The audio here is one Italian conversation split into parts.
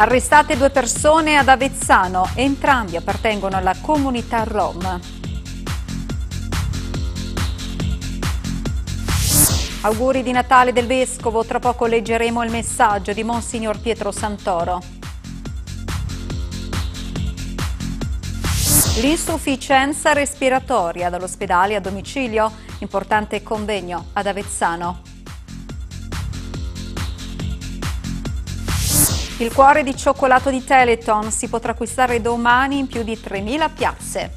Arrestate due persone ad Avezzano, entrambi appartengono alla comunità Rom. Auguri di Natale del Vescovo, tra poco leggeremo il messaggio di Monsignor Pietro Santoro. L'insufficienza respiratoria dall'ospedale a domicilio, importante convegno ad Avezzano. Il cuore di cioccolato di Teleton si potrà acquistare domani in più di 3.000 piazze.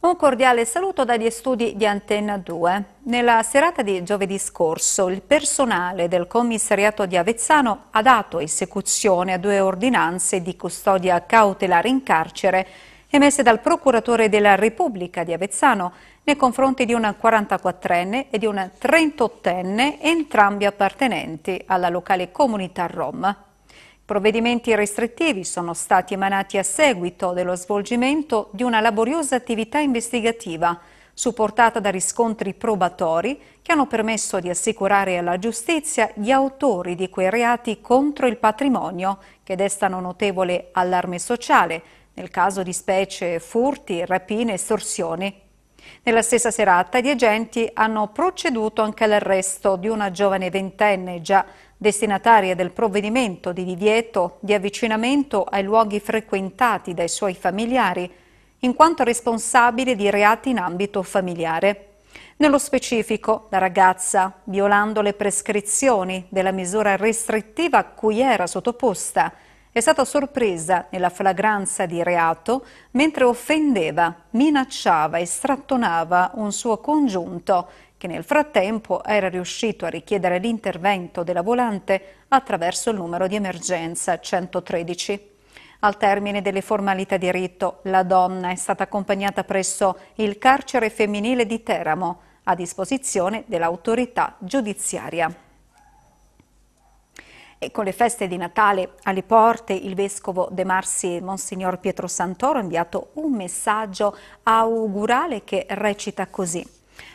Un cordiale saluto dagli studi di Antenna 2. Nella serata di giovedì scorso il personale del commissariato di Avezzano ha dato esecuzione a due ordinanze di custodia cautelare in carcere emesse dal procuratore della Repubblica di Avezzano nei confronti di una 44enne e di una 38enne, entrambi appartenenti alla locale comunità Rom. Provvedimenti restrittivi sono stati emanati a seguito dello svolgimento di una laboriosa attività investigativa, supportata da riscontri probatori che hanno permesso di assicurare alla giustizia gli autori di quei reati contro il patrimonio che destano notevole allarme sociale nel caso di specie furti, rapine, e estorsioni. Nella stessa serata gli agenti hanno proceduto anche all'arresto di una giovane ventenne già destinataria del provvedimento di divieto di avvicinamento ai luoghi frequentati dai suoi familiari, in quanto responsabile di reati in ambito familiare. Nello specifico, la ragazza, violando le prescrizioni della misura restrittiva a cui era sottoposta, è stata sorpresa nella flagranza di reato mentre offendeva, minacciava e strattonava un suo congiunto che nel frattempo era riuscito a richiedere l'intervento della volante attraverso il numero di emergenza 113. Al termine delle formalità di rito, la donna è stata accompagnata presso il carcere femminile di Teramo, a disposizione dell'autorità giudiziaria. E con le feste di Natale alle porte, il vescovo De Marsi Monsignor Pietro Santoro ha inviato un messaggio augurale che recita così.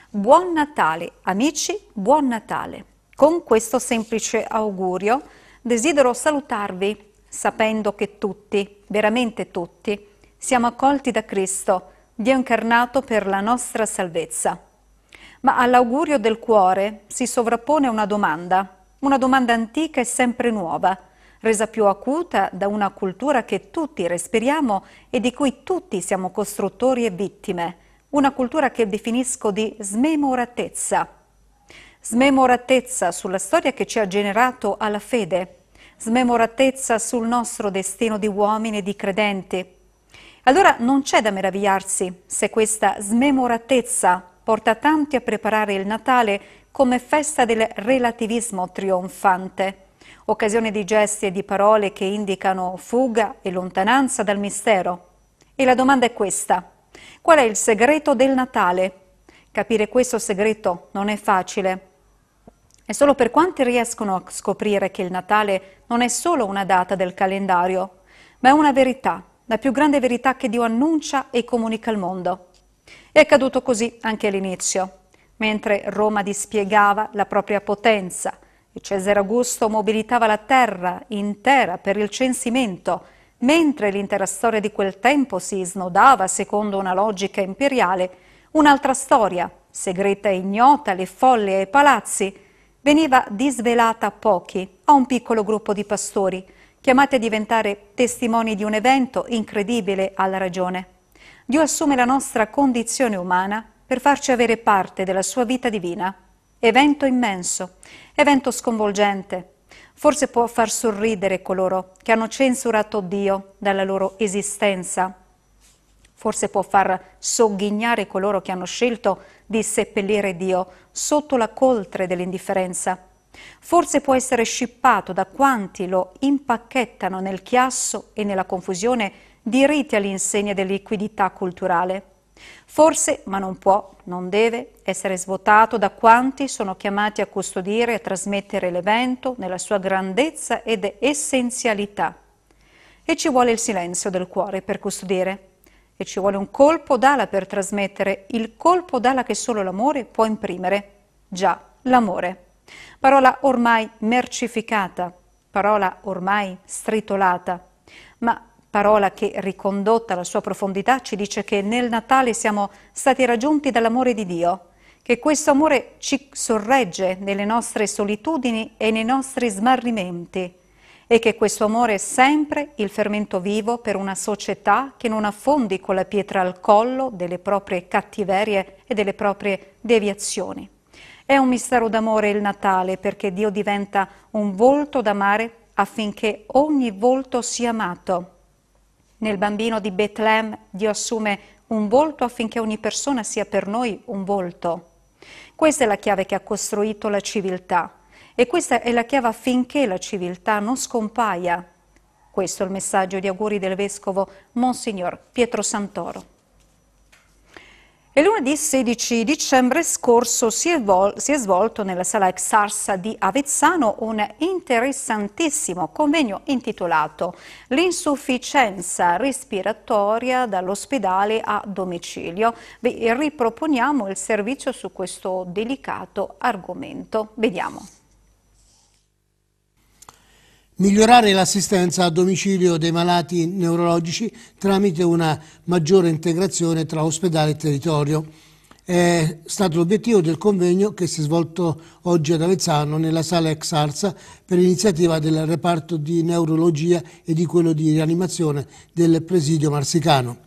Buon Natale, amici, buon Natale. Con questo semplice augurio desidero salutarvi sapendo che tutti, veramente tutti, siamo accolti da Cristo, Dio incarnato per la nostra salvezza. Ma all'augurio del cuore si sovrappone una domanda. Una domanda antica e sempre nuova, resa più acuta da una cultura che tutti respiriamo e di cui tutti siamo costruttori e vittime. Una cultura che definisco di smemoratezza. Smemoratezza sulla storia che ci ha generato alla fede. Smemoratezza sul nostro destino di uomini e di credenti. Allora non c'è da meravigliarsi se questa smemoratezza porta tanti a preparare il Natale come festa del relativismo trionfante. Occasione di gesti e di parole che indicano fuga e lontananza dal mistero. E la domanda è questa. Qual è il segreto del Natale? Capire questo segreto non è facile. E solo per quanti riescono a scoprire che il Natale non è solo una data del calendario, ma è una verità, la più grande verità che Dio annuncia e comunica al mondo. È accaduto così anche all'inizio. Mentre Roma dispiegava la propria potenza e Cesare Augusto mobilitava la terra intera per il censimento, mentre l'intera storia di quel tempo si snodava secondo una logica imperiale, un'altra storia, segreta e ignota alle folle e ai palazzi, veniva disvelata a pochi, a un piccolo gruppo di pastori, chiamati a diventare testimoni di un evento incredibile alla ragione. Dio assume la nostra condizione umana per farci avere parte della sua vita divina. Evento immenso, evento sconvolgente. Forse può far sorridere coloro che hanno censurato Dio dalla loro esistenza. Forse può far sogghignare coloro che hanno scelto di seppellire Dio sotto la coltre dell'indifferenza. Forse può essere scippato da quanti lo impacchettano nel chiasso e nella confusione di riti all'insegna dell'equidità culturale. Forse, ma non può, non deve, essere svuotato da quanti sono chiamati a custodire e a trasmettere l'evento nella sua grandezza ed essenzialità. E ci vuole il silenzio del cuore per custodire. E ci vuole un colpo d'ala per trasmettere, il colpo d'ala che solo l'amore può imprimere. Già, l'amore. Parola ormai mercificata, parola ormai stritolata, ma parola che, ricondotta alla sua profondità, ci dice che nel Natale siamo stati raggiunti dall'amore di Dio, che questo amore ci sorregge nelle nostre solitudini e nei nostri smarrimenti e che questo amore è sempre il fermento vivo per una società che non affondi con la pietra al collo delle proprie cattiverie e delle proprie deviazioni. È un mistero d'amore il Natale perché Dio diventa un volto d'amare affinché ogni volto sia amato. Nel bambino di Betlem Dio assume un volto affinché ogni persona sia per noi un volto. Questa è la chiave che ha costruito la civiltà e questa è la chiave affinché la civiltà non scompaia. Questo è il messaggio di auguri del Vescovo Monsignor Pietro Santoro. E lunedì 16 dicembre scorso si è, si è, svolto nella sala Exarsa di Avezzano un interessantissimo convegno intitolato L'insufficienza respiratoria dall'ospedale a domicilio. Vi riproponiamo il servizio su questo delicato argomento. Vediamo. Migliorare l'assistenza a domicilio dei malati neurologici tramite una maggiore integrazione tra ospedale e territorio. È stato l'obiettivo del convegno che si è svolto oggi ad Avezzano nella sala ex Arsa per iniziativa del reparto di neurologia e di quello di rianimazione del presidio marsicano.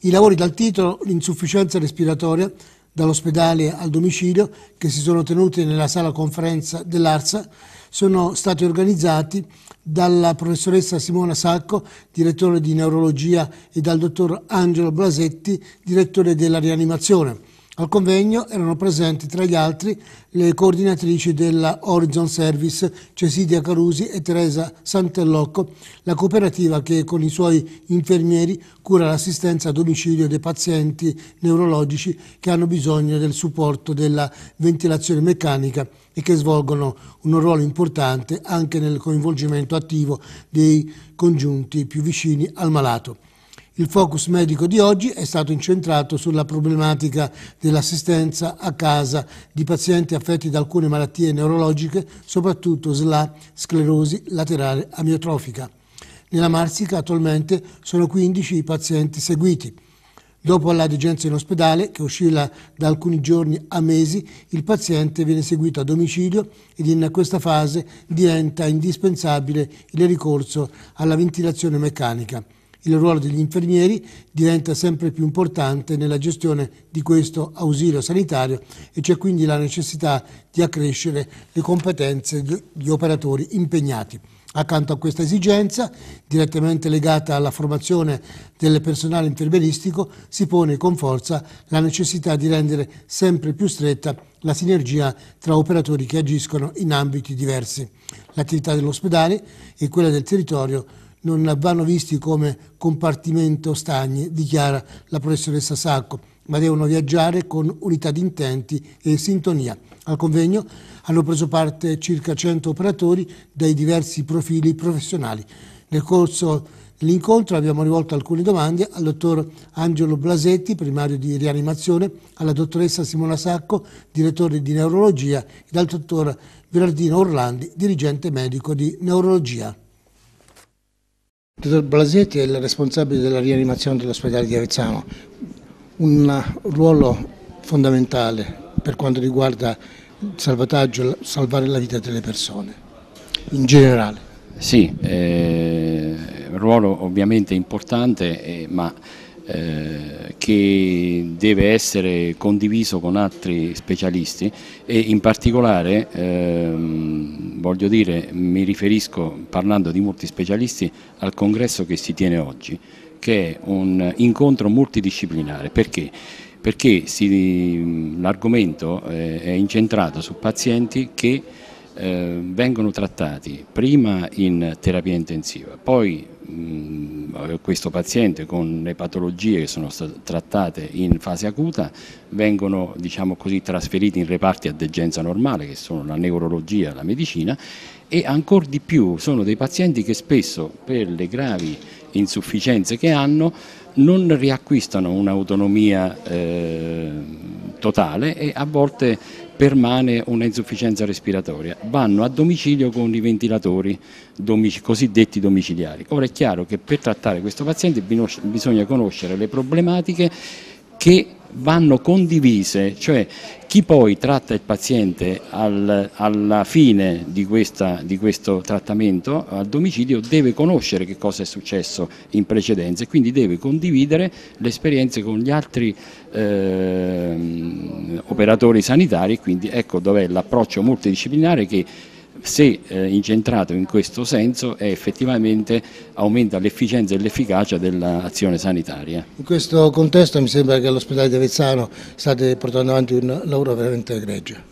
I lavori dal titolo L'insufficienza respiratoria dall'ospedale al domicilio che si sono tenute nella sala conferenza dell'Arsa sono stati organizzati dalla professoressa Simona Sacco, direttore di neurologia, e dal dottor Angelo Blasetti, direttore della rianimazione. Al convegno erano presenti tra gli altri le coordinatrici della Horizon Service Cesidia Carusi e Teresa Santellocco, la cooperativa che con i suoi infermieri cura l'assistenza a domicilio dei pazienti neurologici che hanno bisogno del supporto della ventilazione meccanica e che svolgono un ruolo importante anche nel coinvolgimento attivo dei congiunti più vicini al malato. Il focus medico di oggi è stato incentrato sulla problematica dell'assistenza a casa di pazienti affetti da alcune malattie neurologiche, soprattutto SLA, sclerosi laterale amiotrofica. Nella Marsica attualmente sono 15 i pazienti seguiti. Dopo la degenza in ospedale, che oscilla da alcuni giorni a mesi, il paziente viene seguito a domicilio ed in questa fase diventa indispensabile il ricorso alla ventilazione meccanica il ruolo degli infermieri diventa sempre più importante nella gestione di questo ausilio sanitario e c'è quindi la necessità di accrescere le competenze degli operatori impegnati. Accanto a questa esigenza, direttamente legata alla formazione del personale infermieristico, si pone con forza la necessità di rendere sempre più stretta la sinergia tra operatori che agiscono in ambiti diversi. L'attività dell'ospedale e quella del territorio non vanno visti come compartimento stagni, dichiara la professoressa Sacco, ma devono viaggiare con unità di intenti e sintonia. Al convegno hanno preso parte circa 100 operatori dai diversi profili professionali. Nel corso dell'incontro abbiamo rivolto alcune domande al dottor Angelo Blasetti, primario di rianimazione, alla dottoressa Simona Sacco, direttore di neurologia, e al dottor Gerardino Orlandi, dirigente medico di neurologia. Il dottor Blasetti è il responsabile della rianimazione dell'ospedale di Avezzano, un ruolo fondamentale per quanto riguarda il salvataggio, salvare la vita delle persone in generale. Sì, eh, ruolo ovviamente importante, eh, ma eh, che deve essere condiviso con altri specialisti e in particolare ehm, voglio dire, mi riferisco parlando di molti specialisti al congresso che si tiene oggi che è un incontro multidisciplinare perché? perché l'argomento eh, è incentrato su pazienti che eh, vengono trattati prima in terapia intensiva, poi Mm, eh, questo paziente con le patologie che sono trattate in fase acuta vengono diciamo così, trasferiti in reparti a degenza normale che sono la neurologia la medicina e ancora di più sono dei pazienti che spesso per le gravi insufficienze che hanno non riacquistano un'autonomia eh, totale e a volte permane una insufficienza respiratoria, vanno a domicilio con i ventilatori domic cosiddetti domiciliari. Ora è chiaro che per trattare questo paziente bisogna conoscere le problematiche che vanno condivise, cioè chi poi tratta il paziente al, alla fine di, questa, di, questo trattamento a domicilio deve conoscere che cosa è successo in precedenza e quindi deve condividere le esperienze con gli altri eh, operatori sanitari, quindi ecco dov'è l'approccio multidisciplinare che se eh, incentrato in questo senso eh, effettivamente aumenta l'efficienza e l'efficacia dell'azione sanitaria. In questo contesto mi sembra che all'ospedale di Avezzano state portando avanti un lavoro veramente egregio.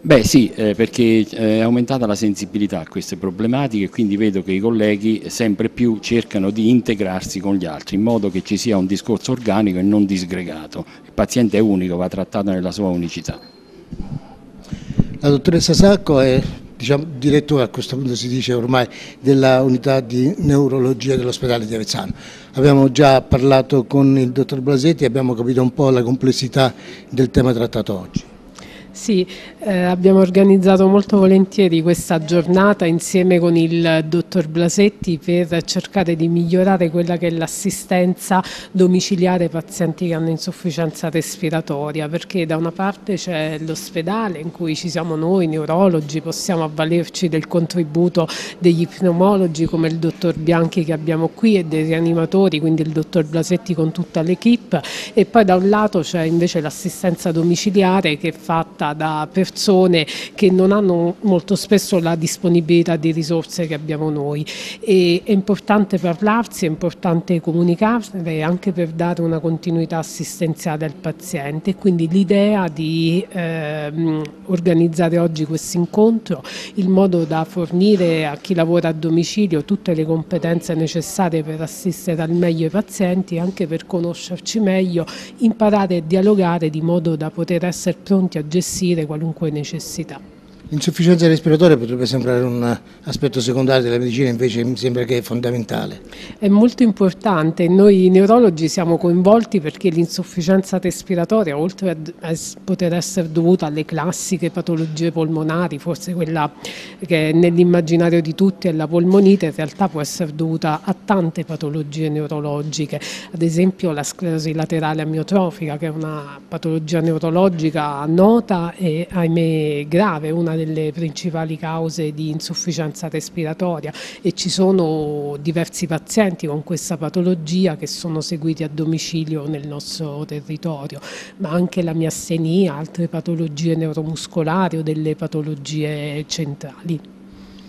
Beh sì, eh, perché eh, è aumentata la sensibilità a queste problematiche e quindi vedo che i colleghi sempre più cercano di integrarsi con gli altri in modo che ci sia un discorso organico e non disgregato. Il paziente è unico, va trattato nella sua unicità. La dottoressa Sacco è diciamo, direttore a questo punto si dice ormai della unità di neurologia dell'ospedale di Avezzano. Abbiamo già parlato con il dottor Blasetti e abbiamo capito un po' la complessità del tema trattato oggi. Sì, eh, abbiamo organizzato molto volentieri questa giornata insieme con il dottor Blasetti per cercare di migliorare quella che è l'assistenza domiciliare ai pazienti che hanno insufficienza respiratoria, perché da una parte c'è l'ospedale in cui ci siamo noi neurologi, possiamo avvalerci del contributo degli pneumologi come il dottor Bianchi che abbiamo qui e dei rianimatori, quindi il dottor Blasetti con tutta l'equipe e poi da un lato c'è invece l'assistenza domiciliare che è fatta fatta da persone che non hanno molto spesso la disponibilità di risorse che abbiamo noi. E è importante parlarsi, è importante comunicare anche per dare una continuità assistenziale al paziente. Quindi l'idea di ehm, organizzare oggi questo incontro, il modo da fornire a chi lavora a domicilio tutte le competenze necessarie per assistere al meglio i pazienti, e anche per conoscerci meglio, imparare a dialogare di modo da poter essere pronti a gestire bensì da qualunque necessità. L'insufficienza respiratoria potrebbe sembrare un aspetto secondario della medicina, invece mi sembra che è fondamentale. È molto importante, noi neurologi siamo coinvolti perché l'insufficienza respiratoria, oltre a poter essere dovuta alle classiche patologie polmonari, forse quella che è nell'immaginario di tutti è la polmonite, in realtà può essere dovuta a tante patologie neurologiche, ad esempio la sclerosi laterale amiotrofica, che è una patologia neurologica nota e ahimè grave, una delle principali cause di insufficienza respiratoria e ci sono diversi pazienti con questa patologia che sono seguiti a domicilio nel nostro territorio, ma anche la miastenia, altre patologie neuromuscolari o delle patologie centrali.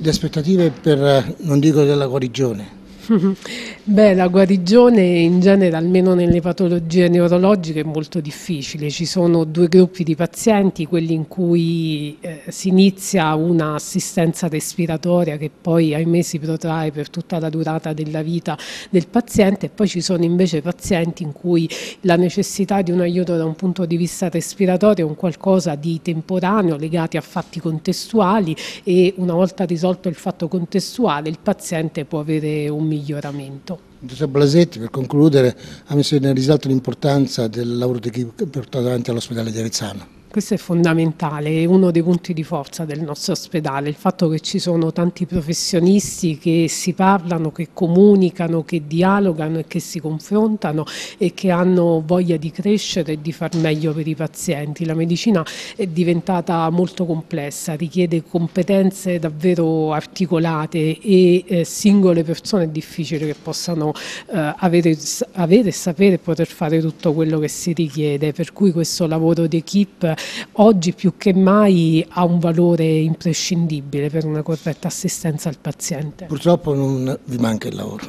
Le aspettative per, eh, non dico della guarigione, Beh, la guarigione in genere, almeno nelle patologie neurologiche, è molto difficile. Ci sono due gruppi di pazienti, quelli in cui eh, si inizia un'assistenza respiratoria che poi, ahimè, si protrae per tutta la durata della vita del paziente e poi ci sono invece pazienti in cui la necessità di un aiuto da un punto di vista respiratorio è un qualcosa di temporaneo, legati a fatti contestuali e una volta risolto il fatto contestuale il paziente può avere un miglioramento miglioramento. Dottor Blasetti, per concludere, ha messo in risalto l'importanza del lavoro che portato avanti all'ospedale di Avezzano. Questo è fondamentale, è uno dei punti di forza del nostro ospedale, il fatto che ci sono tanti professionisti che si parlano, che comunicano, che dialogano e che si confrontano e che hanno voglia di crescere e di far meglio per i pazienti. La medicina è diventata molto complessa, richiede competenze davvero articolate e eh, singole persone è difficile che possano eh, avere, avere, sapere e poter fare tutto quello che si richiede, per cui questo lavoro d'equipe oggi più che mai ha un valore imprescindibile per una corretta assistenza al paziente. Purtroppo non vi manca il lavoro.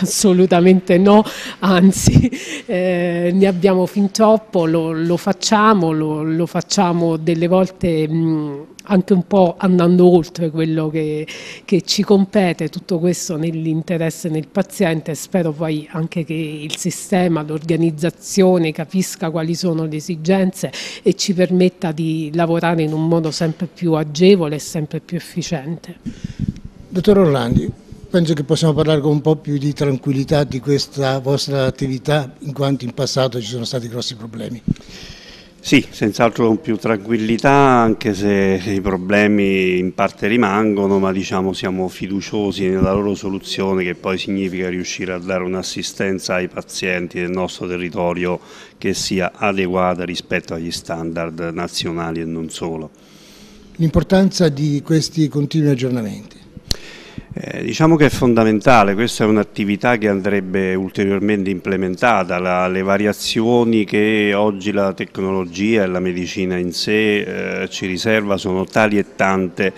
Assolutamente no, anzi eh, ne abbiamo fin troppo, lo, lo facciamo, lo, lo, facciamo delle volte... Mh, anche un po' andando oltre quello che, che ci compete, tutto questo nell'interesse del paziente, spero poi anche che il sistema, l'organizzazione capisca quali sono le esigenze e ci permetta di lavorare in un modo sempre più agevole e sempre più efficiente. Dottor Orlandi, penso che possiamo parlare con un po' più di tranquillità di questa vostra attività, in quanto in passato ci sono stati grossi problemi. Sì, senz'altro con più tranquillità, anche se i problemi in parte rimangono, ma diciamo siamo fiduciosi nella loro soluzione che poi significa riuscire a dare un'assistenza ai pazienti del nostro territorio che sia adeguata rispetto agli standard nazionali e non solo. L'importanza di questi continui aggiornamenti. Eh, diciamo che è fondamentale, questa è un'attività che andrebbe ulteriormente implementata, la, le variazioni che oggi la tecnologia e la medicina in sé eh, ci riserva sono tali e tante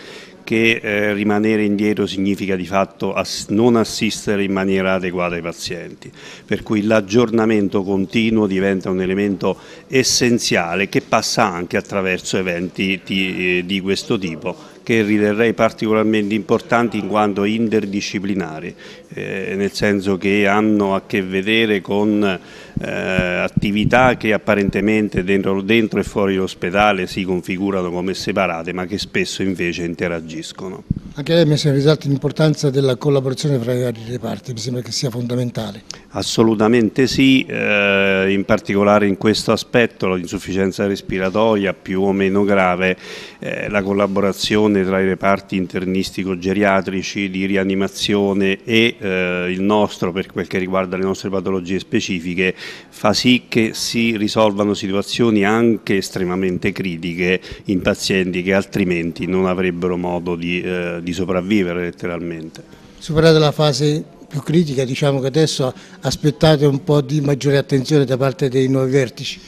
che eh, rimanere indietro significa di fatto ass non assistere in maniera adeguata ai pazienti, per cui l'aggiornamento continuo diventa un elemento essenziale che passa anche attraverso eventi di, di questo tipo che riterrei particolarmente importanti in quanto interdisciplinari, eh, nel senso che hanno a che vedere con eh, attività che apparentemente dentro, dentro e fuori l'ospedale si configurano come separate ma che spesso invece interagiscono. Anche lei ha messo in risalto l'importanza della collaborazione fra i vari reparti, mi sembra che sia fondamentale. Assolutamente sì, eh, in particolare in questo aspetto l'insufficienza respiratoria più o meno grave, eh, la collaborazione donne tra i reparti internistico-geriatrici di rianimazione e eh, il nostro per quel che riguarda le nostre patologie specifiche fa sì che si risolvano situazioni anche estremamente critiche in pazienti che altrimenti non avrebbero modo di, eh, di sopravvivere letteralmente. Superata la fase più critica diciamo che adesso aspettate un po' di maggiore attenzione da parte dei nuovi vertici?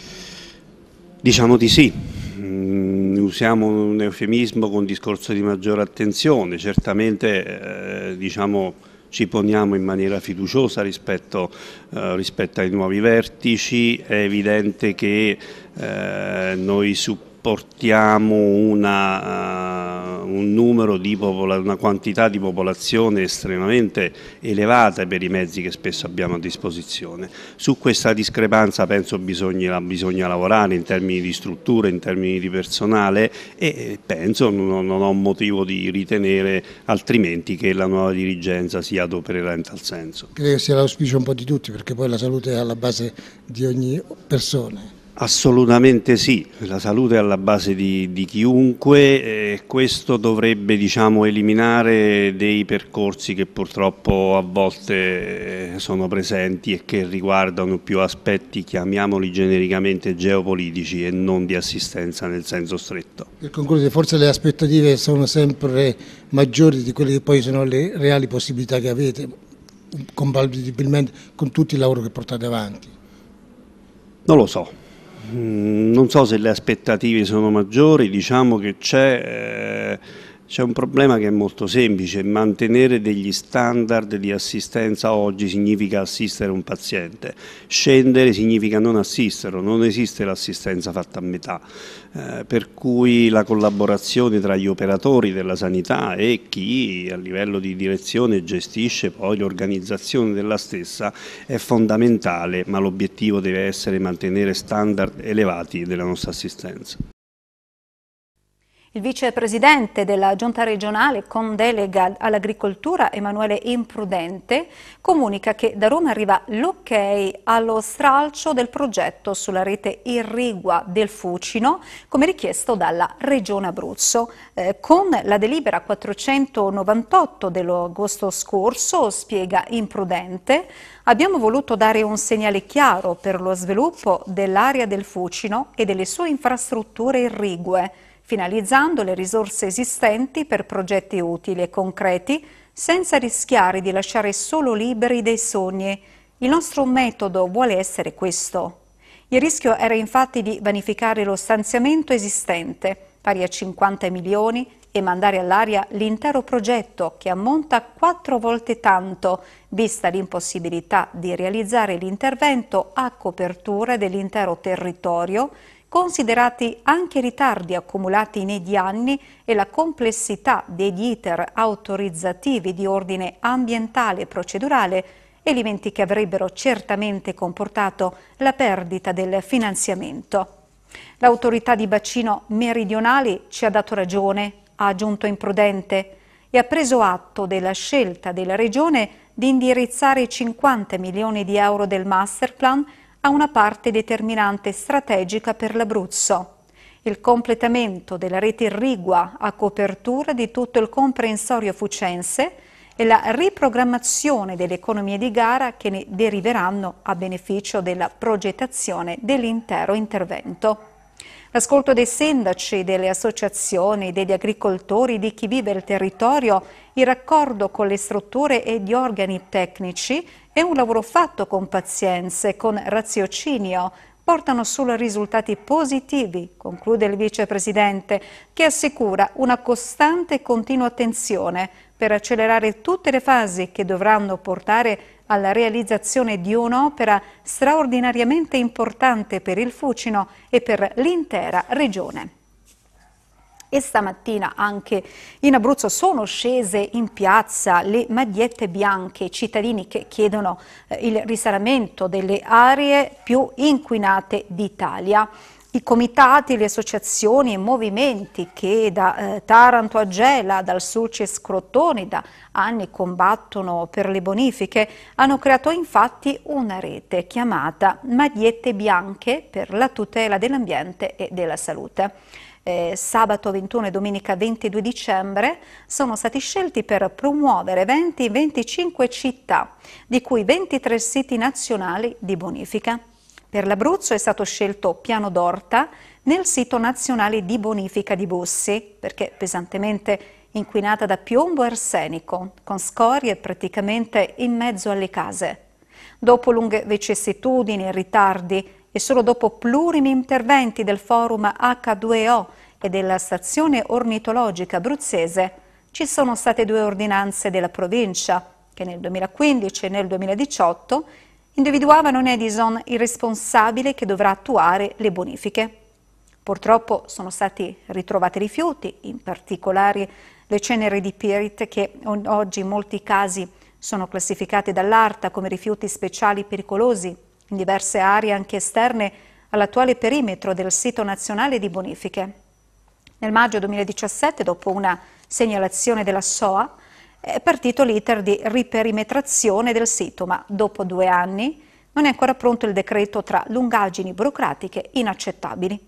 Diciamo di sì, Mm, usiamo un eufemismo con discorso di maggiore attenzione, certamente eh, diciamo, ci poniamo in maniera fiduciosa rispetto, eh, rispetto, ai nuovi vertici, è evidente che eh, noi supportiamo portiamo una, eh, un numero di una quantità di popolazione estremamente elevata per i mezzi che spesso abbiamo a disposizione. Su questa discrepanza penso bisogna, bisogna lavorare in termini di strutture, in termini di personale e eh, penso, non, non ho motivo di ritenere altrimenti che la nuova dirigenza si adopererà in tal senso. Credo che sia l'auspicio un po' di tutti perché poi la salute è alla base di ogni persona. Assolutamente sì, la salute è alla base di, di chiunque e questo dovrebbe diciamo, eliminare dei percorsi che purtroppo a volte eh, sono presenti e che riguardano più aspetti, chiamiamoli genericamente geopolitici e non di assistenza nel senso stretto. Per concludere, forse le aspettative sono sempre maggiori di quelle che poi sono le reali possibilità che avete, compatibilmente con tutto il lavoro che portate avanti. Non lo so, Mm, non so se le aspettative sono maggiori, diciamo che c'è eh, c'è un problema che è molto semplice, mantenere degli standard di assistenza oggi significa assistere un paziente, scendere significa non assisterlo, non esiste l'assistenza fatta a metà, eh, per cui la collaborazione tra gli operatori della sanità e chi a livello di direzione gestisce poi l'organizzazione della stessa è fondamentale, ma l'obiettivo deve essere mantenere standard elevati della nostra assistenza. Il vicepresidente della giunta regionale con delega all'agricoltura Emanuele Imprudente comunica che da Roma arriva l'ok allo stralcio del progetto sulla rete irrigua del Fucino come richiesto dalla Regione Abruzzo. Eh, con la delibera 498 dell'agosto scorso, spiega Imprudente, abbiamo voluto dare un segnale chiaro per lo sviluppo dell'area del Fucino e delle sue infrastrutture irrigue finalizzando le risorse esistenti per progetti utili e concreti, senza rischiare di lasciare solo liberi dei sogni. Il nostro metodo vuole essere questo. Il rischio era infatti di vanificare lo stanziamento esistente, pari a 50 milioni, e mandare all'aria l'intero progetto che ammonta quattro volte tanto, vista l'impossibilità di realizzare l'intervento a copertura dell'intero territorio considerati anche i ritardi accumulati negli anni e la complessità degli iter autorizzativi di ordine ambientale e procedurale, elementi che avrebbero certamente comportato la perdita del finanziamento. L'autorità di bacino meridionale ci ha dato ragione, ha aggiunto imprudente, e ha preso atto della scelta della Regione di indirizzare i 50 milioni di euro del masterplan ha una parte determinante strategica per l'Abruzzo. Il completamento della rete irrigua a copertura di tutto il comprensorio fucense e la riprogrammazione delle economie di gara che ne deriveranno a beneficio della progettazione dell'intero intervento. L'ascolto dei sindaci, delle associazioni, degli agricoltori, di chi vive il territorio, il raccordo con le strutture e gli organi tecnici è un lavoro fatto con pazienza e con raziocinio, portano solo risultati positivi, conclude il vicepresidente, che assicura una costante e continua attenzione per accelerare tutte le fasi che dovranno portare alla realizzazione di un'opera straordinariamente importante per il Fucino e per l'intera regione e stamattina anche in Abruzzo sono scese in piazza le magliette bianche, cittadini che chiedono eh, il risanamento delle aree più inquinate d'Italia. I comitati, le associazioni e movimenti che da eh, Taranto a Gela, dal Sulci e Scrottoni da anni combattono per le bonifiche, hanno creato infatti una rete chiamata Magliette Bianche per la tutela dell'ambiente e della salute eh, sabato 21 e domenica 22 dicembre, sono stati scelti per promuovere eventi in 25 città, di cui 23 siti nazionali di bonifica. Per l'Abruzzo è stato scelto Piano d'Orta nel sito nazionale di bonifica di Bussi, perché pesantemente inquinata da piombo e arsenico, con scorie praticamente in mezzo alle case. Dopo lunghe vicissitudini e ritardi, e solo dopo plurimi interventi del forum H2O e della stazione ornitologica abruzzese ci sono state due ordinanze della provincia che nel 2015 e nel 2018 individuavano in Edison il responsabile che dovrà attuare le bonifiche. Purtroppo sono stati ritrovati rifiuti, in particolare le ceneri di Pirit che oggi in molti casi sono classificate dall'ARTA come rifiuti speciali pericolosi in diverse aree anche esterne all'attuale perimetro del sito nazionale di bonifiche. Nel maggio 2017, dopo una segnalazione della SOA, è partito l'iter di riperimetrazione del sito, ma dopo due anni non è ancora pronto il decreto tra lungaggini burocratiche inaccettabili.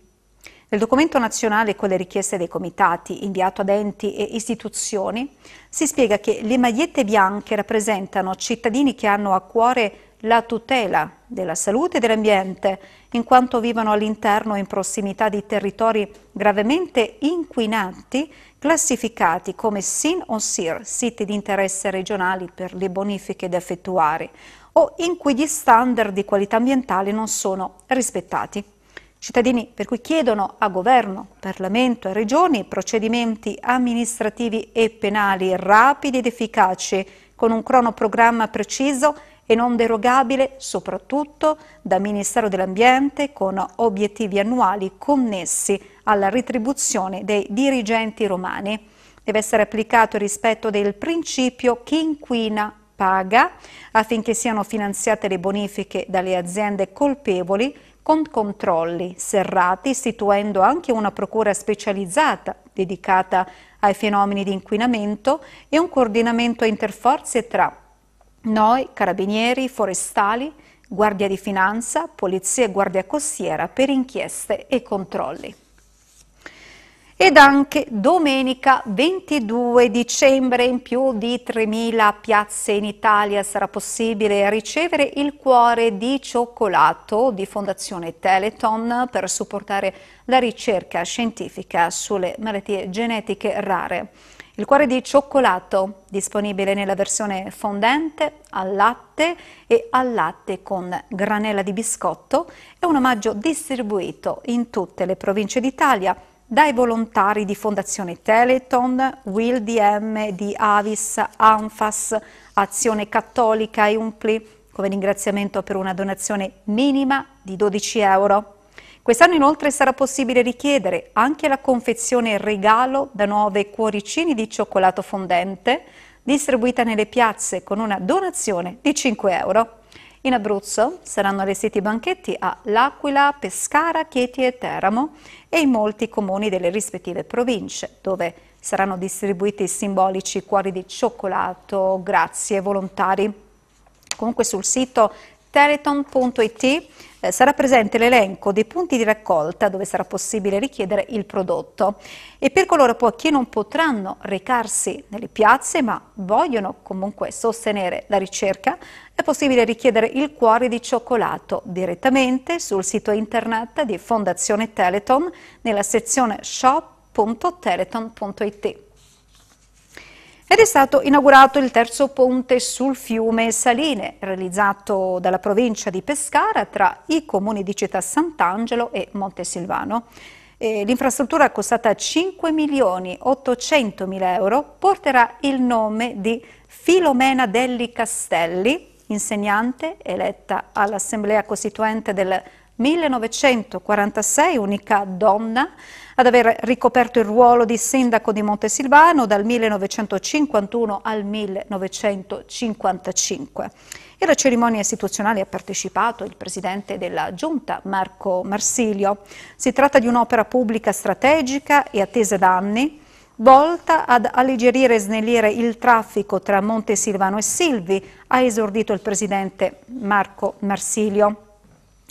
Nel documento nazionale con le richieste dei comitati inviato ad enti e istituzioni si spiega che le magliette bianche rappresentano cittadini che hanno a cuore la tutela della salute e dell'ambiente, in quanto vivono all'interno e in prossimità di territori gravemente inquinanti, classificati come SIN o SIR, siti di interesse regionali per le bonifiche da effettuare, o in cui gli standard di qualità ambientale non sono rispettati. Cittadini per cui chiedono a governo, Parlamento e regioni procedimenti amministrativi e penali rapidi ed efficaci, con un cronoprogramma preciso e non derogabile soprattutto dal Ministero dell'Ambiente con obiettivi annuali connessi alla retribuzione dei dirigenti romani. Deve essere applicato il rispetto del principio chi inquina paga affinché siano finanziate le bonifiche dalle aziende colpevoli con controlli serrati, istituendo anche una procura specializzata dedicata ai fenomeni di inquinamento e un coordinamento interforze tra noi, carabinieri, forestali, guardia di finanza, polizia e guardia costiera per inchieste e controlli. Ed anche domenica 22 dicembre in più di 3.000 piazze in Italia sarà possibile ricevere il cuore di cioccolato di Fondazione Teleton per supportare la ricerca scientifica sulle malattie genetiche rare. Il cuore di cioccolato, disponibile nella versione fondente, al latte e al latte con granella di biscotto, è un omaggio distribuito in tutte le province d'Italia dai volontari di Fondazione Teleton, Will DM di Avis, Anfas, Azione Cattolica e Umpli, come ringraziamento per una donazione minima di 12 euro. Quest'anno inoltre sarà possibile richiedere anche la confezione regalo da nuove cuoricini di cioccolato fondente distribuita nelle piazze con una donazione di 5 euro. In Abruzzo saranno allestiti banchetti a L'Aquila, Pescara, Chieti e Teramo e in molti comuni delle rispettive province, dove saranno distribuiti simbolici cuori di cioccolato grazie volontari. Comunque sul sito teleton.it eh, sarà presente l'elenco dei punti di raccolta dove sarà possibile richiedere il prodotto e per coloro poi che non potranno recarsi nelle piazze ma vogliono comunque sostenere la ricerca è possibile richiedere il cuore di cioccolato direttamente sul sito internet di Fondazione Teleton nella sezione shop.teleton.it ed è stato inaugurato il terzo ponte sul fiume Saline, realizzato dalla provincia di Pescara tra i comuni di Città Sant'Angelo e Montesilvano. L'infrastruttura costata 5 milioni 800 mila euro porterà il nome di Filomena Delli Castelli, insegnante eletta all'Assemblea Costituente del 1946, unica donna, ad aver ricoperto il ruolo di sindaco di Montesilvano dal 1951 al 1955. E alla cerimonia istituzionale ha partecipato il presidente della giunta Marco Marsilio. Si tratta di un'opera pubblica strategica e attesa da anni volta ad alleggerire e snellire il traffico tra Montesilvano e Silvi, ha esordito il presidente Marco Marsilio.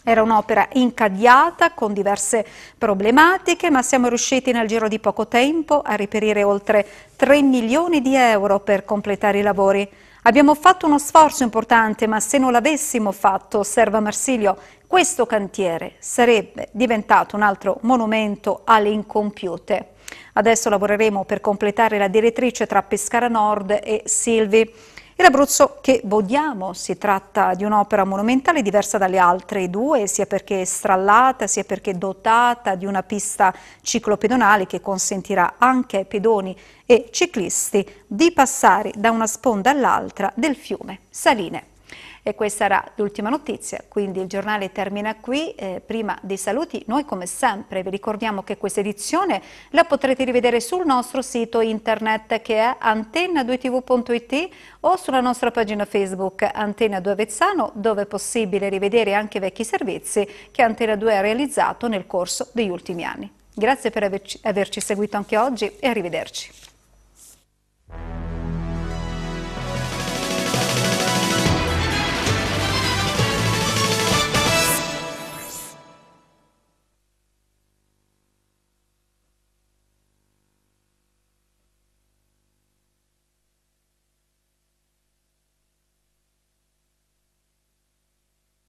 Era un'opera incagliata con diverse problematiche, ma siamo riusciti nel giro di poco tempo a reperire oltre 3 milioni di euro per completare i lavori. Abbiamo fatto uno sforzo importante, ma se non l'avessimo fatto, osserva Marsilio, questo cantiere sarebbe diventato un altro monumento alle incompiute. Adesso lavoreremo per completare la direttrice tra Pescara Nord e Silvi. E l'Abruzzo che vogliamo si tratta di un'opera monumentale diversa dalle altre due, sia perché è strallata, sia perché è dotata di una pista ciclopedonale che consentirà anche ai pedoni e ciclisti di passare da una sponda all'altra del fiume Saline. E questa era l'ultima notizia, quindi il giornale termina qui. Eh, prima dei saluti, noi come sempre vi ricordiamo che questa edizione la potrete rivedere sul nostro sito internet che è antenna2tv.it o sulla nostra pagina Facebook Antena 2 Avezzano, dove è possibile rivedere anche vecchi servizi che Antena 2 ha realizzato nel corso degli ultimi anni. Grazie per averci, averci seguito anche oggi e arrivederci.